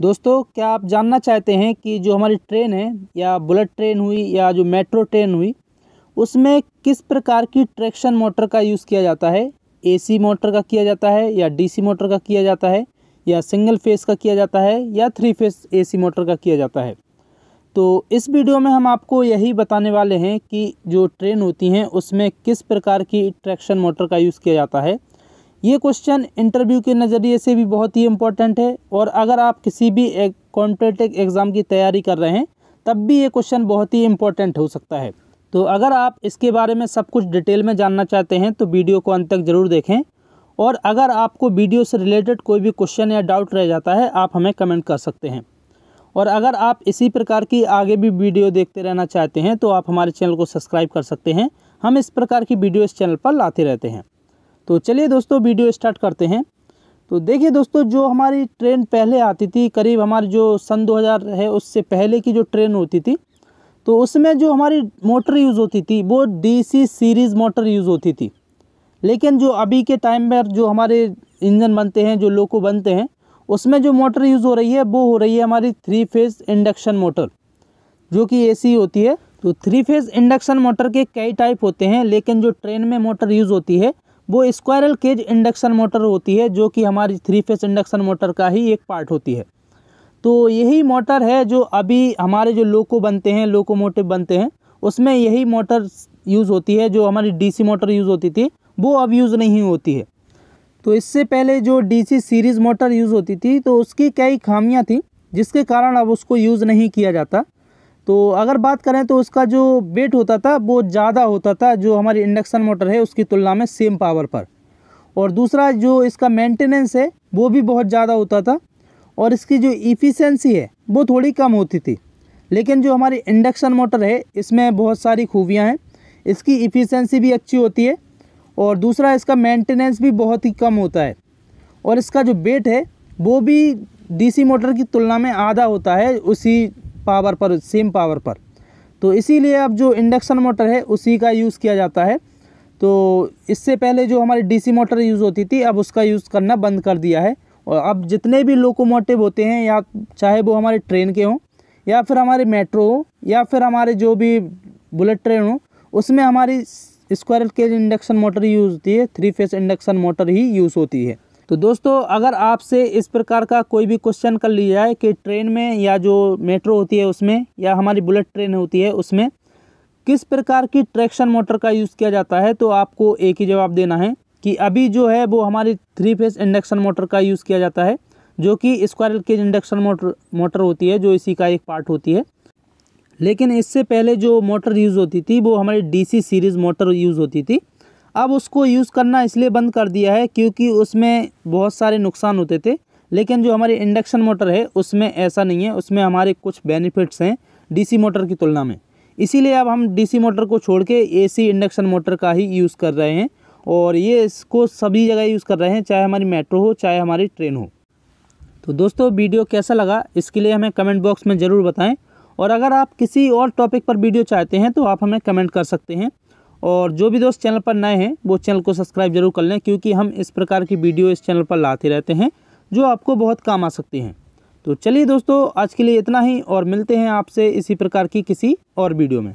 दोस्तों क्या आप जानना चाहते हैं कि जो हमारी ट्रेन है या बुलेट ट्रेन हुई या जो मेट्रो ट्रेन हुई उसमें किस प्रकार की ट्रैक्शन मोटर का यूज़ किया जाता है एसी मोटर का किया जाता है या डीसी मोटर का किया जाता है या सिंगल फेस का किया जाता है या थ्री फेस एसी मोटर का किया जाता है तो इस वीडियो में हम आपको यही बताने वाले हैं कि जो ट्रेन होती हैं उसमें किस प्रकार की ट्रैक्शन मोटर का यूज़ किया जाता है ये क्वेश्चन इंटरव्यू के नज़रिए से भी बहुत ही इम्पोर्टेंट है और अगर आप किसी भी एक कॉम्पिटेटिव एग्ज़ाम की तैयारी कर रहे हैं तब भी ये क्वेश्चन बहुत ही इम्पोर्टेंट हो सकता है तो अगर आप इसके बारे में सब कुछ डिटेल में जानना चाहते हैं तो वीडियो को अंत तक ज़रूर देखें और अगर आपको वीडियो से रिलेटेड कोई भी क्वेश्चन या डाउट रह जाता है आप हमें कमेंट कर सकते हैं और अगर आप इसी प्रकार की आगे भी वीडियो देखते रहना चाहते हैं तो आप हमारे चैनल को सब्सक्राइब कर सकते हैं हम इस प्रकार की वीडियो इस चैनल पर लाते रहते हैं तो चलिए दोस्तों वीडियो स्टार्ट करते हैं तो देखिए दोस्तों जो हमारी ट्रेन पहले आती थी करीब हमारी जो सन 2000 है उससे पहले की जो ट्रेन होती थी तो उसमें जो हमारी मोटर यूज़ होती थी वो डीसी सीरीज़ मोटर यूज़ होती थी लेकिन जो अभी के टाइम पर जो हमारे इंजन बनते हैं जो लोको बनते हैं उसमें जो मोटर यूज़ हो रही है वो हो रही है हमारी थ्री फेज़ इंडक्शन मोटर जो कि ए होती है तो थ्री फेज़ इंडक्शन मोटर के कई टाइप होते हैं लेकिन जो ट्रेन में मोटर यूज़ होती है वो स्क्वायरल केज इंडक्शन मोटर होती है जो कि हमारी थ्री फेस इंडक्शन मोटर का ही एक पार्ट होती है तो यही मोटर है जो अभी हमारे जो लोको बनते हैं लोकोमोटिव बनते हैं उसमें यही मोटर यूज़ होती है जो हमारी डीसी मोटर यूज़ होती थी वो अब यूज़ नहीं होती है तो इससे पहले जो डीसी सीरीज़ मोटर यूज़ होती थी तो उसकी कई खामियां थी जिसके कारण अब उसको यूज़ नहीं किया जाता तो अगर बात करें तो उसका जो वेट होता था वो ज़्यादा होता था जो हमारी इंडक्शन मोटर है उसकी तुलना में सेम पावर पर और दूसरा जो इसका मेंटेनेंस है वो भी बहुत ज़्यादा होता था और इसकी जो इफ़िशेंसी है वो थोड़ी कम होती थी लेकिन जो हमारी इंडक्शन मोटर है इसमें बहुत सारी खूबियाँ हैं इसकी इफ़िशेंसी भी अच्छी होती है और दूसरा इसका मेंटेनेंस भी बहुत ही कम होता है और इसका जो वेट है वो भी डीसी मोटर की तुलना में आधा होता है उसी पावर पर सेम पावर पर तो इसीलिए अब जो इंडक्शन मोटर है उसी का यूज़ किया जाता है तो इससे पहले जो हमारी डीसी मोटर यूज़ होती थी अब उसका यूज़ करना बंद कर दिया है और अब जितने भी लोकोमोटिव होते हैं या चाहे वो हमारे ट्रेन के हों या फिर हमारे मेट्रो हो या फिर हमारे जो भी बुलेट ट्रेन हो उसमें हमारी squirrel cage induction motor use होती है थ्री फेस इंडक्शन मोटर ही यूज़ होती है तो दोस्तों अगर आपसे इस प्रकार का कोई भी क्वेश्चन कर लिया जाए कि ट्रेन में या जो मेट्रो होती है उसमें या हमारी बुलेट ट्रेन होती है उसमें किस प्रकार की ट्रैक्शन मोटर का यूज़ किया जाता है तो आपको एक ही जवाब देना है कि अभी जो है वो हमारी थ्री फेस इंडक्शन मोटर का यूज़ किया जाता है जो कि square cage induction motor motor होती है जो इसी का एक पार्ट होती है लेकिन इससे पहले जो मोटर यूज़ होती थी वो हमारी डीसी सीरीज़ मोटर यूज़ होती थी अब उसको यूज़ करना इसलिए बंद कर दिया है क्योंकि उसमें बहुत सारे नुकसान होते थे लेकिन जो हमारी इंडक्शन मोटर है उसमें ऐसा नहीं है उसमें हमारे कुछ बेनिफिट्स हैं डीसी मोटर की तुलना में इसीलिए अब हम डीसी मोटर को छोड़ के ए इंडक्शन मोटर का ही यूज़ कर रहे हैं और ये इसको सभी जगह यूज़ कर रहे हैं चाहे हमारी मेट्रो हो चाहे हमारी ट्रेन हो तो दोस्तों वीडियो कैसा लगा इसके लिए हमें कमेंट बॉक्स में ज़रूर बताएँ और अगर आप किसी और टॉपिक पर वीडियो चाहते हैं तो आप हमें कमेंट कर सकते हैं और जो भी दोस्त चैनल पर नए हैं वो चैनल को सब्सक्राइब जरूर कर लें क्योंकि हम इस प्रकार की वीडियो इस चैनल पर लाते रहते हैं जो आपको बहुत काम आ सकती हैं तो चलिए दोस्तों आज के लिए इतना ही और मिलते हैं आपसे इसी प्रकार की किसी और वीडियो में